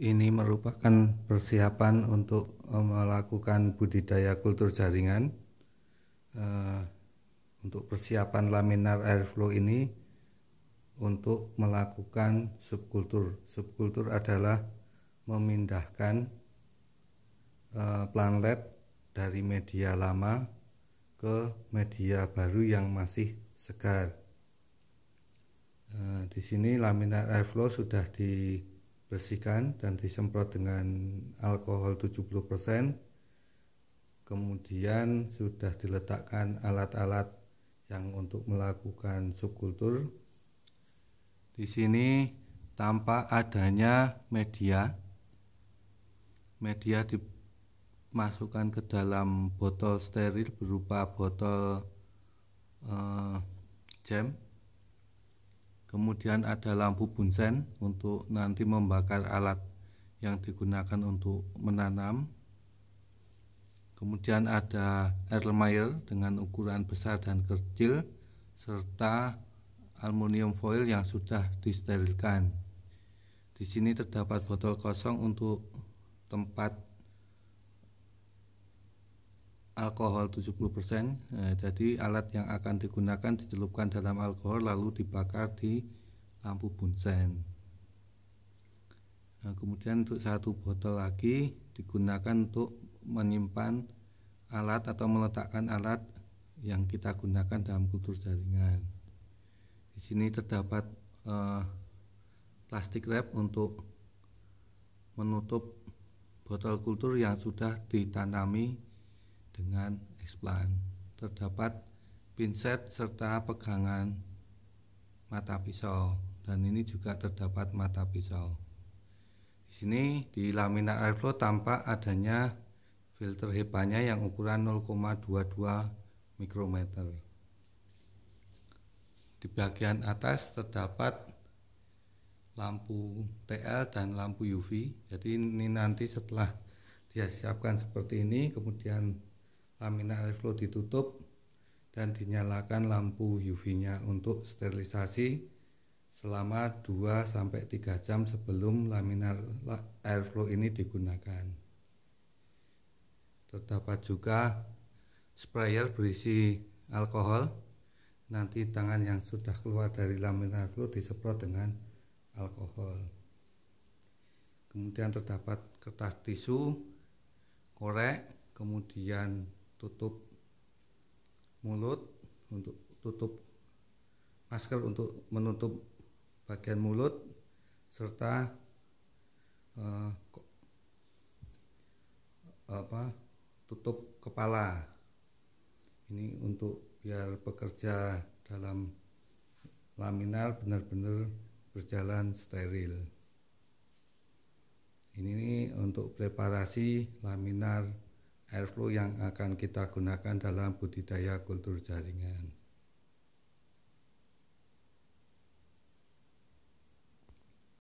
ini merupakan persiapan untuk eh, melakukan budidaya kultur jaringan. Eh, untuk persiapan laminar airflow ini untuk melakukan subkultur. Subkultur adalah memindahkan eh, planlet dari media lama ke media baru yang masih segar. Di sini laminar airflow sudah di bersihkan dan disemprot dengan alkohol 70%. Kemudian sudah diletakkan alat-alat yang untuk melakukan subkultur. Di sini tampak adanya media. Media dimasukkan ke dalam botol steril berupa botol eh, jam Kemudian ada lampu bunsen untuk nanti membakar alat yang digunakan untuk menanam. Kemudian ada Erlenmeyer dengan ukuran besar dan kecil serta aluminium foil yang sudah disterilkan. Di sini terdapat botol kosong untuk tempat alkohol 70%. Eh, jadi alat yang akan digunakan dicelupkan dalam alkohol lalu dibakar di lampu bunsen. Nah, kemudian untuk satu botol lagi digunakan untuk menyimpan alat atau meletakkan alat yang kita gunakan dalam kultur jaringan. Di sini terdapat eh, plastik wrap untuk menutup botol kultur yang sudah ditanami dengan eksplan Terdapat pinset serta pegangan mata pisau dan ini juga terdapat mata pisau. Di sini di laminar airflow tampak adanya filter HEPA-nya yang ukuran 0,22 mikrometer. Di bagian atas terdapat lampu TL dan lampu UV. Jadi ini nanti setelah dia siapkan seperti ini kemudian lamina airflow ditutup dan dinyalakan lampu UV-nya untuk sterilisasi selama 2 sampai 3 jam sebelum laminar airflow ini digunakan. Terdapat juga sprayer berisi alkohol. Nanti tangan yang sudah keluar dari laminar airflow disemprot dengan alkohol. Kemudian terdapat kertas tisu, korek, kemudian tutup mulut untuk tutup masker untuk menutup bagian mulut serta uh, apa tutup kepala ini untuk biar pekerja dalam laminar benar-benar berjalan steril ini untuk preparasi laminar airflow yang akan kita gunakan dalam budidaya kultur jaringan.